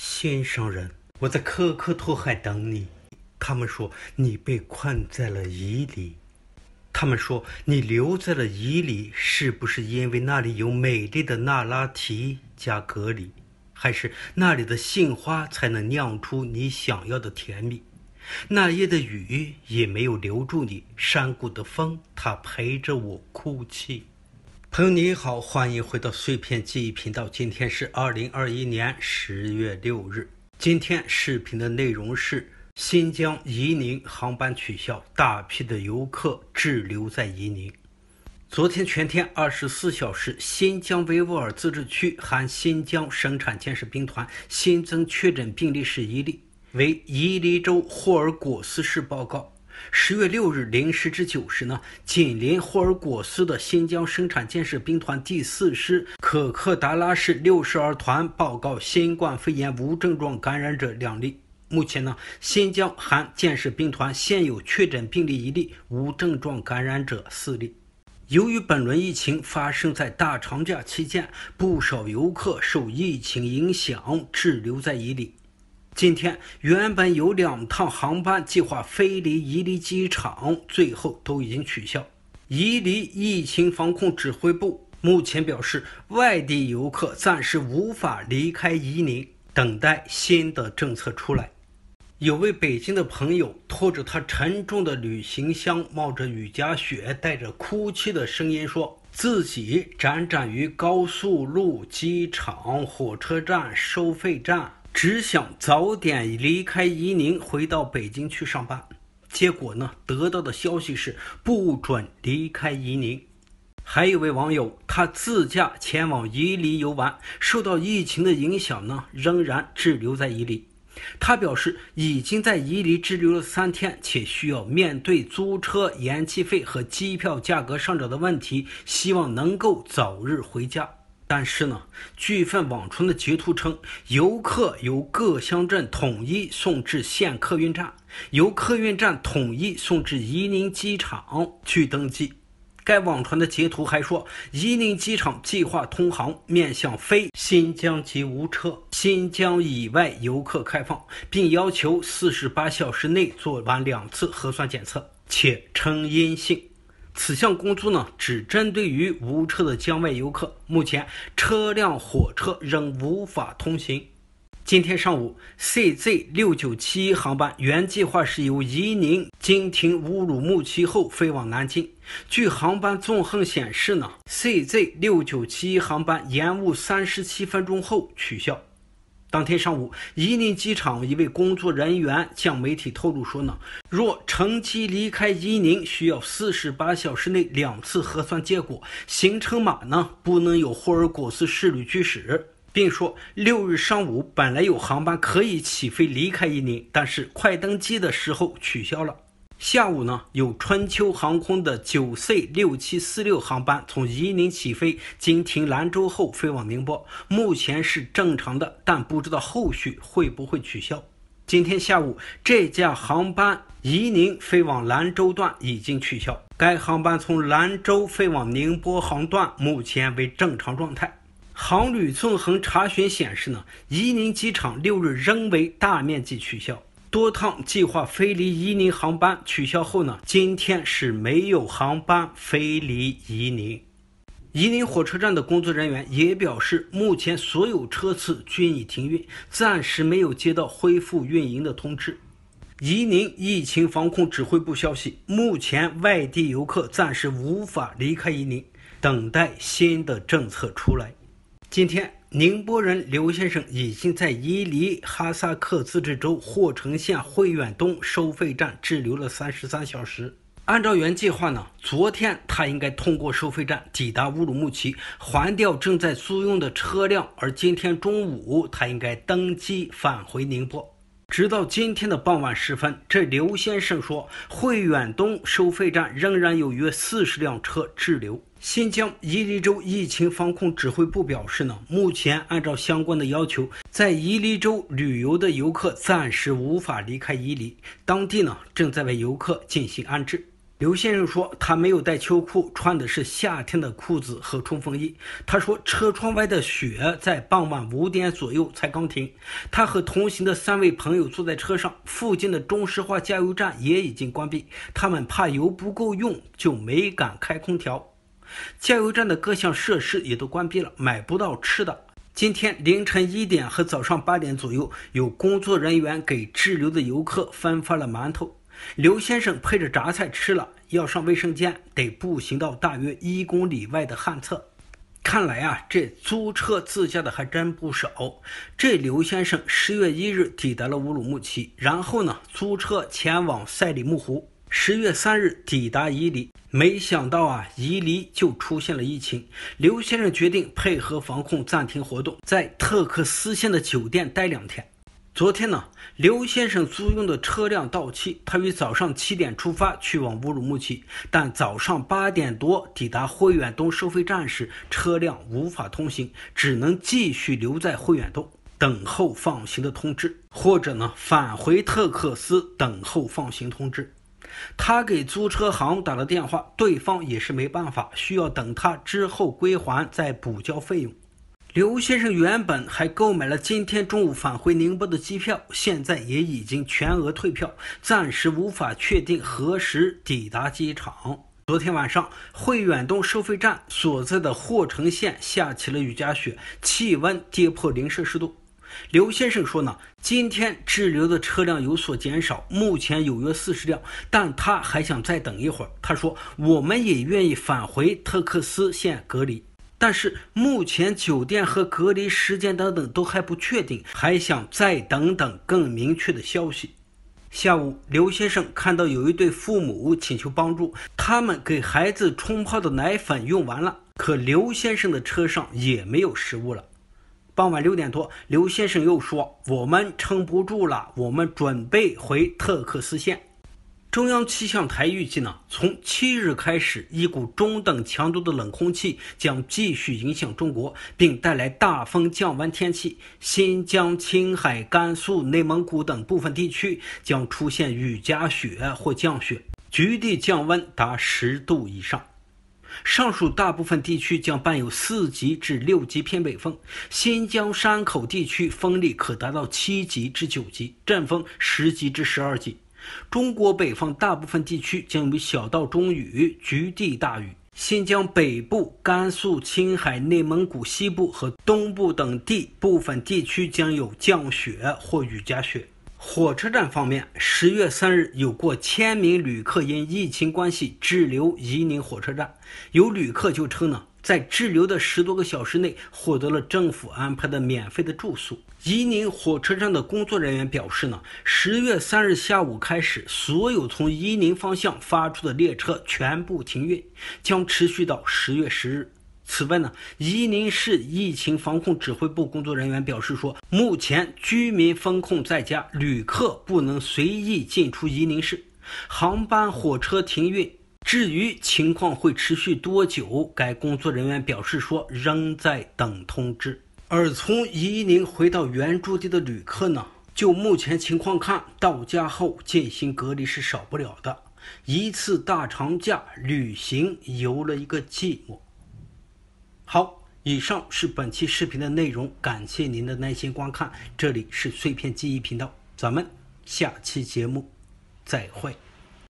心上人，我在科可托海等你。他们说你被困在了伊犁，他们说你留在了伊犁，是不是因为那里有美丽的那拉提加格里，还是那里的杏花才能酿出你想要的甜蜜？那夜的雨也没有留住你，山谷的风，它陪着我哭泣。朋友你好，欢迎回到碎片记忆频道。今天是二零二一年十月六日。今天视频的内容是：新疆伊宁航班取消，大批的游客滞留在伊宁。昨天全天二十四小时，新疆维吾尔自治区含新疆生产建设兵团新增确诊病例是一例，为伊犁州霍尔果斯市报告。十月六日零时至九时呢，紧邻霍尔果斯的新疆生产建设兵团第四师可克达拉市六十二团报告新冠肺炎无症状感染者两例。目前呢，新疆含建设兵团现有确诊病例一例，无症状感染者四例。由于本轮疫情发生在大长假期间，不少游客受疫情影响滞留在伊犁。今天原本有两趟航班计划飞离伊犁机场，最后都已经取消。伊犁疫情防控指挥部目前表示，外地游客暂时无法离开伊犁，等待新的政策出来。有位北京的朋友拖着他沉重的旅行箱，冒着雨夹雪，带着哭泣的声音说：“自己辗转于高速路、机场、火车站、收费站。”只想早点离开伊宁，回到北京去上班。结果呢，得到的消息是不准离开伊宁。还有一位网友，他自驾前往伊犁游玩，受到疫情的影响呢，仍然滞留在伊犁。他表示，已经在伊犁滞留了三天，且需要面对租车延期费和机票价格上涨的问题，希望能够早日回家。但是呢，据一份网传的截图称，游客由各乡镇统一送至县客运站，由客运站统一送至伊宁机场去登机。该网传的截图还说，伊宁机场计划通航面向非新疆及无车新疆以外游客开放，并要求48小时内做完两次核酸检测且呈阴性。此项工作呢，只针对于无车的江外游客。目前，车辆、火车仍无法通行。今天上午，CZ6971 航班原计划是由伊宁经停乌鲁木齐后飞往南京。据航班纵横显示呢，CZ6971 航班延误三十七分钟后取消。当天上午，伊宁机场一位工作人员向媒体透露说呢，若乘机离开伊宁，需要四十八小时内两次核酸结果，行程码呢不能有霍尔果斯市旅居史，并说六日上午本来有航班可以起飞离开伊宁，但是快登机的时候取消了。下午呢，有春秋航空的九 C 六七四六航班从伊宁起飞，经停兰州后飞往宁波。目前是正常的，但不知道后续会不会取消。今天下午，这架航班伊宁飞往兰州段已经取消，该航班从兰州飞往宁波航段目前为正常状态。航旅纵横查询显示呢，伊宁机场六日仍为大面积取消。多趟计划飞离伊宁航班取消后呢？今天是没有航班飞离伊宁。伊宁火车站的工作人员也表示，目前所有车次均已停运，暂时没有接到恢复运营的通知。伊宁疫情防控指挥部消息，目前外地游客暂时无法离开伊宁，等待新的政策出来。今天。宁波人刘先生已经在伊犁哈萨克自治州霍城县汇远东收费站滞留了三十三小时。按照原计划呢，昨天他应该通过收费站抵达乌鲁木齐，还掉正在租用的车辆，而今天中午他应该登机返回宁波。直到今天的傍晚时分，这刘先生说，汇远东收费站仍然有约四十辆车滞留。新疆伊犁州疫情防控指挥部表示呢，目前按照相关的要求，在伊犁州旅游的游客暂时无法离开伊犁，当地呢正在为游客进行安置。刘先生说，他没有带秋裤，穿的是夏天的裤子和冲锋衣。他说，车窗外的雪在傍晚五点左右才刚停。他和同行的三位朋友坐在车上，附近的中石化加油站也已经关闭，他们怕油不够用，就没敢开空调。加油站的各项设施也都关闭了，买不到吃的。今天凌晨一点和早上八点左右，有工作人员给滞留的游客分发了馒头。刘先生配着榨菜吃了，要上卫生间得步行到大约一公里外的旱厕。看来啊，这租车自驾的还真不少。这刘先生十月一日抵达了乌鲁木齐，然后呢租车前往赛里木湖，十月三日抵达伊犁。没想到啊，伊犁就出现了疫情，刘先生决定配合防控暂停活动，在特克斯县的酒店待两天。昨天呢，刘先生租用的车辆到期，他于早上七点出发去往乌鲁木齐，但早上八点多抵达霍远东收费站时，车辆无法通行，只能继续留在霍远东等候放行的通知，或者呢返回特克斯等候放行通知。他给租车行打了电话，对方也是没办法，需要等他之后归还再补交费用。刘先生原本还购买了今天中午返回宁波的机票，现在也已经全额退票，暂时无法确定何时抵达机场。昨天晚上，惠远东收费站所在的霍城县下起了雨夹雪，气温跌破零摄氏度。刘先生说：“呢，今天滞留的车辆有所减少，目前有约四十辆，但他还想再等一会儿。”他说：“我们也愿意返回特克斯县隔离。”但是目前酒店和隔离时间等等都还不确定，还想再等等更明确的消息。下午，刘先生看到有一对父母请求帮助，他们给孩子冲泡的奶粉用完了，可刘先生的车上也没有食物了。傍晚六点多，刘先生又说：“我们撑不住了，我们准备回特克斯县。”中央气象台预计呢，从七日开始，一股中等强度的冷空气将继续影响中国，并带来大风降温天气。新疆、青海、甘肃、内蒙古等部分地区将出现雨夹雪或降雪，局地降温达十度以上。上述大部分地区将伴有四级至六级偏北风，新疆山口地区风力可达到七级至九级，阵风十级至十二级。中国北方大部分地区将有小到中雨，局地大雨。新疆北部、甘肃、青海、内蒙古西部和东部等地部分地区将有降雪或雨夹雪。火车站方面，十月三日有过千名旅客因疫情关系滞留伊宁火车站，有旅客就称呢，在滞留的十多个小时内获得了政府安排的免费的住宿。伊宁火车站的工作人员表示呢，十月三日下午开始，所有从伊宁方向发出的列车全部停运，将持续到十月十日。此外呢，伊宁市疫情防控指挥部工作人员表示说，目前居民封控在家，旅客不能随意进出伊宁市，航班、火车停运。至于情况会持续多久，该工作人员表示说，仍在等通知。而从伊宁回到原住地的旅客呢？就目前情况看，到家后进行隔离是少不了的。一次大长假旅行，游了一个寂寞。好，以上是本期视频的内容，感谢您的耐心观看。这里是碎片记忆频道，咱们下期节目再会。